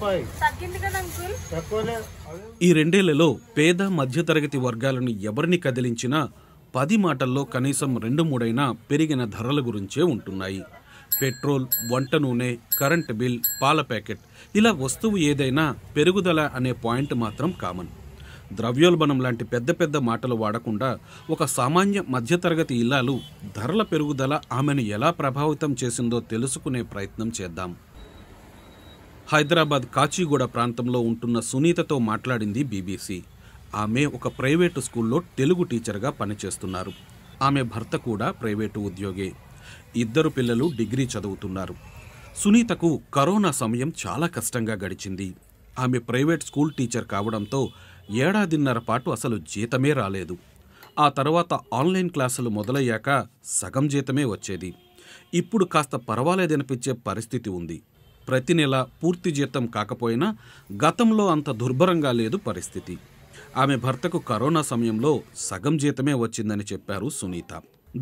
five ఈ రెండేళ్లలో పేద మధ్యతరగతి వర్గాలను ఎవరిని కదిలించినా పది మాటల్లో కనీసం రెండు మూడైనా పెరిగిన ధరల గురించే ఉంటున్నాయి పెట్రోల్ వంట నూనె కరెంట్ బిల్ పాల ప్యాకెట్ ఇలా వస్తువు ఏదైనా పెరుగుదల అనే పాయింట్ మాత్రం కామన్ ద్రవ్యోల్బణం లాంటి పెద్ద పెద్ద మాటలు వాడకుండా ఒక సామాన్య మధ్యతరగతి ఇల్లాలు ధరల పెరుగుదల ఆమెను ఎలా ప్రభావితం చేసిందో తెలుసుకునే ప్రయత్నం చేద్దాం హైదరాబాద్ కాచిగూడ ప్రాంతంలో ఉంటున్న సునీతతో మాట్లాడింది బీబీసీ ఆమె ఒక ప్రైవేటు స్కూల్లో తెలుగు టీచర్గా పనిచేస్తున్నారు ఆమె భర్త కూడా ప్రైవేటు ఉద్యోగే ఇద్దరు పిల్లలు డిగ్రీ చదువుతున్నారు సునీతకు కరోనా సమయం చాలా కష్టంగా గడిచింది ఆమె ప్రైవేట్ స్కూల్ టీచర్ కావడంతో ఏడాదిన్నర పాటు అసలు జీతమే రాలేదు ఆ తర్వాత ఆన్లైన్ క్లాసులు మొదలయ్యాక సగం జీతమే వచ్చేది ఇప్పుడు కాస్త పర్వాలేదనిపించే పరిస్థితి ఉంది ప్రతి నెల పూర్తి జీతం కాకపోయినా గతంలో అంత దుర్భరంగా లేదు పరిస్థితి ఆమె భర్తకు కరోనా సమయంలో సగం జీతమే వచ్చిందని చెప్పారు సునీత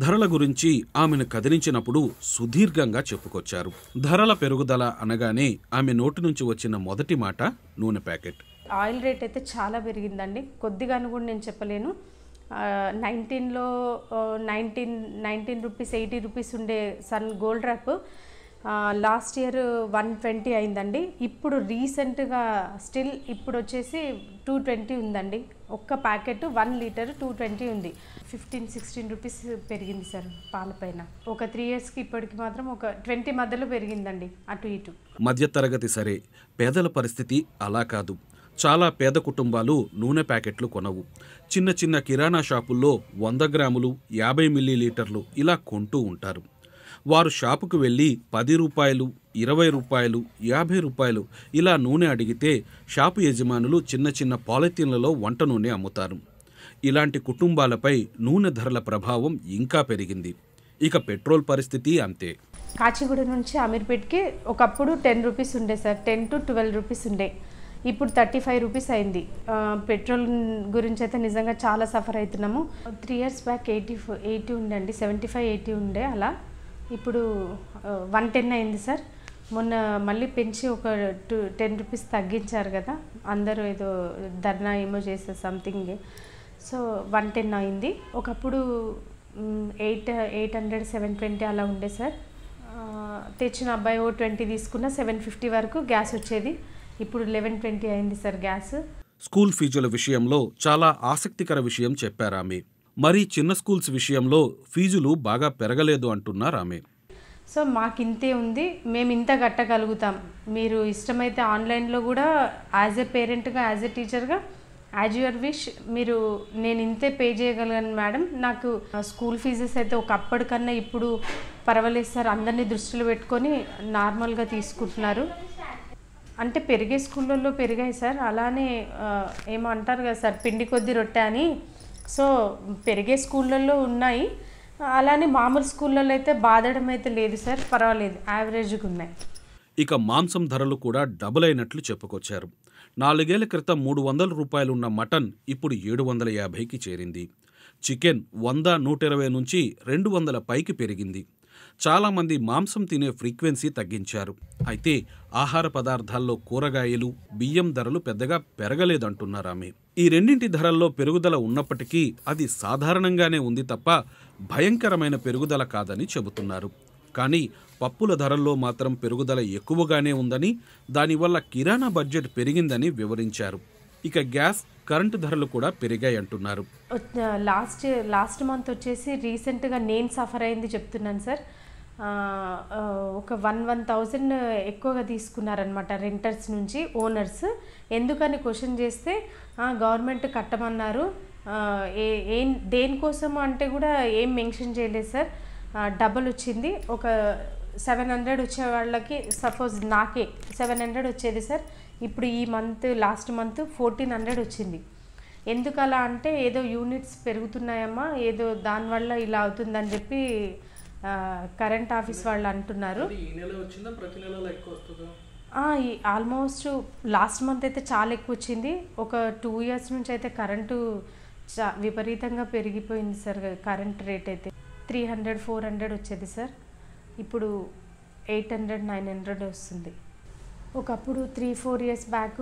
ధరల గురించి ఆమెను కదిలించినప్పుడు సుదీర్ఘంగా చెప్పుకొచ్చారు ధరల పెరుగుదల అనగానే ఆమె నోటి నుంచి వచ్చిన మొదటి మాట నూనె ప్యాకెట్ ఆయిల్ రేట్ అయితే చాలా పెరిగిందండి కొద్దిగాను కూడా నేను చెప్పలేను నైన్టీన్లో nineteen nineteen rupees eighty rupees ఉండే sun gold wrap last year one twenty అయిందండి ఇప్పుడు రీసెంట్గా స్టిల్ ఇప్పుడు వచ్చేసి టూ ట్వంటీ ఉందండి ఒక్క packet one litre two twenty ఉంది ఫిఫ్టీన్ సిక్స్టీన్ రూపీస్ పెరిగింది సార్ పాలపైన ఒక త్రీ ఇయర్స్కి ఇప్పటికి మాత్రం ఒక ట్వంటీ మధ్యలో పెరిగిందండి అటు ఇటు మధ్యతరగతి సరే పేదల పరిస్థితి అలా కాదు చాలా పేద కుటుంబాలు నూనె ప్యాకెట్లు కొనవు చిన్న చిన్న కిరాణా షాపుల్లో వంద గ్రాములు యాభై మిల్లీ లీటర్లు ఇలా కొంటూ ఉంటారు వారు షాపుకు వెళ్ళి పది రూపాయలు ఇరవై రూపాయలు యాభై రూపాయలు ఇలా నూనె అడిగితే షాపు యజమానులు చిన్న చిన్న పాలిథీన్లలో వంట నూనె అమ్ముతారు ఇలాంటి కుటుంబాలపై నూనె ధరల ప్రభావం ఇంకా పెరిగింది ఇక పెట్రోల్ పరిస్థితి అంతే కాచిగూడ నుంచి అమీర్పేట్కి ఒకప్పుడు టెన్ రూపీస్ ఉండే sir ten to twelve rupees ఉండే ఇప్పుడు థర్టీ ఫైవ్ రూపీస్ అయింది పెట్రోల్ గురించి అయితే నిజంగా చాలా సఫర్ అవుతున్నాము three years back eighty eighty ఉండండి సెవెంటీ ఫైవ్ ఎయిటీ ఉండే అలా ఇప్పుడు వన్ టెన్ అయింది సార్ మొన్న మళ్ళీ పెంచి ఒక టూ టెన్ రూపీస్ తగ్గించారు కదా అందరూ ఏదో ధర్నా ఏమో చేస్తారు సంథింగ్ సో వన్ టెన్ అయింది ఒకప్పుడు eight eight hundred seven twenty అలా ఉండే సార్ తెచ్చిన అబ్బాయి ఓ ట్వంటీ తీసుకున్న సెవెన్ ఫిఫ్టీ వరకు గ్యాస్ వచ్చేది ఇప్పుడు లెవెన్ ట్వంటీ అయింది సార్ గ్యాస్ స్కూల్ ఫీజుల విషయంలో చాలా ఆసక్తికర విషయం ఆమె మరి చిన్న స్కూల్స్ విషయంలో ఫీజులు బాగా పెరగలేదు అంటున్నారు ఆమె సో మాకు ఇంతే ఉంది మేము ఇంత కట్టగలుగుతాం మీరు ఇష్టమైతే ఆన్లైన్లో కూడా యాజ్ ఎ పేరెంట్గా యాజ్ ఎ టీచర్గా యాజ్ యువర్ విష్ మీరు నేను ఇంతే పే చేయగలను మేడం నాకు స్కూల్ ఫీజెస్ అయితే ఒక అప్పటికన్నా ఇప్పుడు పర్వాలేదు సార్ అందరినీ దృష్టిలో పెట్టుకొని నార్మల్గా తీసుకుంటున్నారు అంటే పెరిగే స్కూళ్ళల్లో పెరిగాయి సార్ అలానే ఏమంటారు కదా సార్ పిండి కొద్ది రొట్టె అని సో పెరిగే స్కూళ్ళల్లో ఉన్నాయి అలానే మామూలు స్కూళ్ళల్లో అయితే బాధడం అయితే లేదు సార్ పర్వాలేదు యావరేజ్గా ఉన్నాయి ఇక మాంసం ధరలు కూడా డబుల్ అయినట్లు చెప్పుకొచ్చారు నాలుగేళ్ల క్రితం మూడు వందల రూపాయలున్న మటన్ ఇప్పుడు ఏడు వందల యాభైకి చేరింది చికెన్ వంద నూట ఇరవై నుంచి రెండు వందల పైకి పెరిగింది చాలామంది మాంసం తినే ఫ్రీక్వెన్సీ తగ్గించారు అయితే ఆహార పదార్థాల్లో కూరగాయలు బియ్యం ధరలు పెద్దగా పెరగలేదంటున్నారు ఆమె ఈ రెండింటి ధరల్లో పెరుగుదల ఉన్నప్పటికీ అది సాధారణంగానే ఉంది తప్ప భయంకరమైన పెరుగుదల కాదని చెబుతున్నారు కానీ పప్పుల ధరల్లో మాత్రం పెరుగుదల ఎక్కువగానే ఉందని దానివల్ల కిరాణా బడ్జెట్ పెరిగిందని వివరించారు ఇక గ్యాస్ కరెంటు ధరలు కూడా పెరిగాయి అంటున్నారు లాస్ట్ లాస్ట్ మంత్ వచ్చేసి రీసెంట్గా నేను సఫర్ అయింది చెప్తున్నాను సార్ ఒక వన్ వన్ థౌజండ్ ఎక్కువగా తీసుకున్నారనమాట రెంటర్స్ నుంచి ఓనర్స్ ఎందుకని క్వశ్చన్ చేస్తే గవర్నమెంట్ కట్టమన్నారు ఏ ఏం దేనికోసం అంటే కూడా ఏం మెన్షన్ చేయలేదు సార్ డబల్ వచ్చింది ఒక సెవెన్ హండ్రెడ్ వచ్చే వాళ్ళకి సపోజ్ నాకే సెవెన్ హండ్రెడ్ వచ్చేది సార్ ఇప్పుడు ఈ month last month fourteen hundred వచ్చింది ఎందుకలా అంటే ఏదో యూనిట్స్ పెరుగుతున్నాయమ్మా ఏదో దానివల్ల ఇలా అవుతుందని చెప్పి కరెంట్ ఆఫీస్ వాళ్ళు అంటున్నారు ఆల్మోస్ట్ లాస్ట్ మంత్ అయితే చాలా ఎక్కువ వచ్చింది ఒక టూ ఇయర్స్ నుంచి అయితే కరెంటు చా విపరీతంగా పెరిగిపోయింది సార్ కరెంట్ రేట్ అయితే త్రీ హండ్రెడ్ ఫోర్ హండ్రెడ్ వచ్చేది సార్ ఇప్పుడు ఎయిట్ హండ్రెడ్ నైన్ హండ్రెడ్ వస్తుంది ఒకప్పుడు three four years back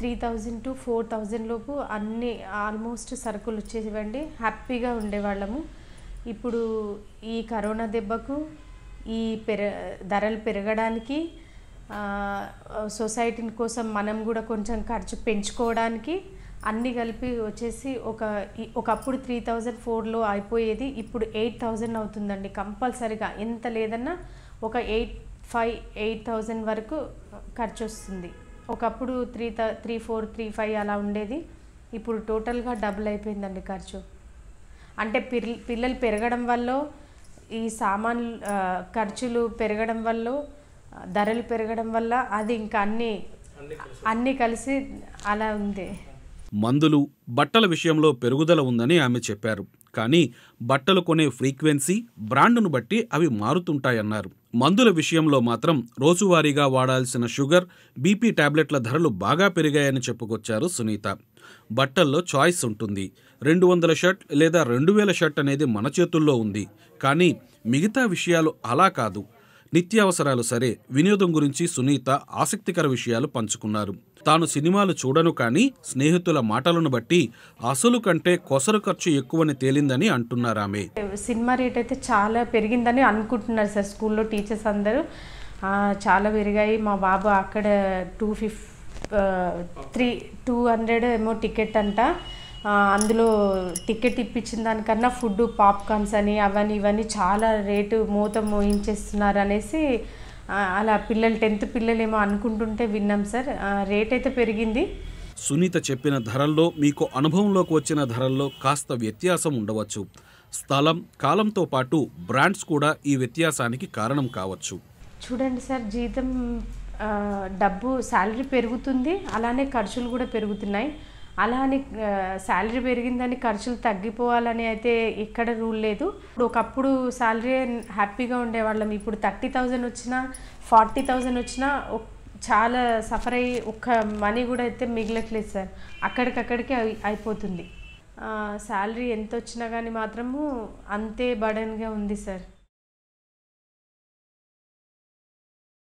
three thousand to four thousand లోపు అన్ని ఆల్మోస్ట్ సరుకులు వచ్చేవండి హ్యాపీగా ఉండేవాళ్ళము ఇప్పుడు ఈ కరోనా దెబ్బకు ఈ పెర ధరలు పెరగడానికి సొసైటీ కోసం మనం కూడా కొంచెం ఖర్చు పెంచుకోవడానికి అన్నీ కలిపి వచ్చేసి ఒక ఒకప్పుడు త్రీ థౌజండ్ ఫోర్లో అయిపోయేది ఇప్పుడు ఎయిట్ థౌజండ్ అవుతుందండి కంపల్సరిగా ఎంత లేదన్నా ఒక ఎయిట్ ఫైవ్ ఎయిట్ థౌజండ్ వరకు ఖర్చు వస్తుంది ఒకప్పుడు three three four three five అలా ఉండేది ఇప్పుడు టోటల్గా డబుల్ అయిపోయిందండి ఖర్చు అంటే పిల్లలు పెరగడం వల్ల ఈ సామాన్ ఖర్చులు పెరగడం వల్ల ధరలు పెరగడం వల్ల అది ఇంకా అన్ని అన్నీ కలిసి అలా ఉంది మందులు బట్టల విషయంలో పెరుగుదల ఉందని ఆమె చెప్పారు కానీ బట్టలు కొనే ఫ్రీక్వెన్సీ బ్రాండ్ను బట్టి అవి మారుతుంటాయన్నారు మందుల విషయంలో మాత్రం రోజువారీగా వాడాల్సిన షుగర్ బీపీ టాబ్లెట్ల ధరలు బాగా పెరిగాయని చెప్పుకొచ్చారు సునీత బట్టల్లో చాయిస్ ఉంటుంది రెండు వందల షర్ట్ లేదా రెండు వేల షర్ట్ అనేది మన చేతుల్లో ఉంది కానీ మిగతా విషయాలు అలా కాదు నిత్యావసరాలు సరే వినోదం గురించి సునీత ఆసక్తికర విషయాలు పంచుకున్నారు తాను సినిమాలు చూడను కానీ స్నేహితుల మాటలను బట్టి అసలు కంటే కొసరు ఖర్చు ఎక్కువని తేలిందని అంటున్నారు ఆమె సినిమా రేట్ అయితే చాలా పెరిగిందని అనుకుంటున్నారు సార్ స్కూల్లో టీచర్స్ అందరూ చాలా పెరిగాయి మా బాబు అక్కడ two fifty three two hundred ఏమో టికెట్ అంట అందులో టికెట్ ఇప్పించిన దానికన్నా ఫుడ్ పాప్కార్న్స్ అని అవన్నీ ఇవన్నీ చాలా రేటు మూత మోయించేస్తున్నారు అనేసి అలా పిల్లలు టెన్త్ పిల్లలేమో అనుకుంటుంటే విన్నాం సార్ రేట్ అయితే పెరిగింది సునీత చెప్పిన ధరల్లో మీకు అనుభవంలోకి వచ్చిన ధరల్లో కాస్త వ్యత్యాసం ఉండవచ్చు స్థలం కాలంతో పాటు బ్రాండ్స్ కూడా ఈ వ్యత్యాసానికి కారణం కావచ్చు చూడండి సార్ జీతం డబ్బు శాలరీ పెరుగుతుంది అలానే ఖర్చులు కూడా పెరుగుతున్నాయి అలా అని శాలరీ పెరిగిందని ఖర్చులు తగ్గిపోవాలని అయితే ఎక్కడ రూల్ లేదు ఇప్పుడు ఒకప్పుడు శాలరీ హ్యాపీగా ఉండేవాళ్ళం ఇప్పుడు థర్టీ థౌజండ్ వచ్చినా ఫార్టీ థౌజండ్ వచ్చినా చాలా సఫర్ అయ్యి ఒక్క మనీ కూడా అయితే మిగలట్లేదు సార్ అక్కడికక్కడికి అయిపోతుంది శాలరీ ఎంత వచ్చినా కానీ మాత్రము అంతే బర్డన్గా ఉంది సార్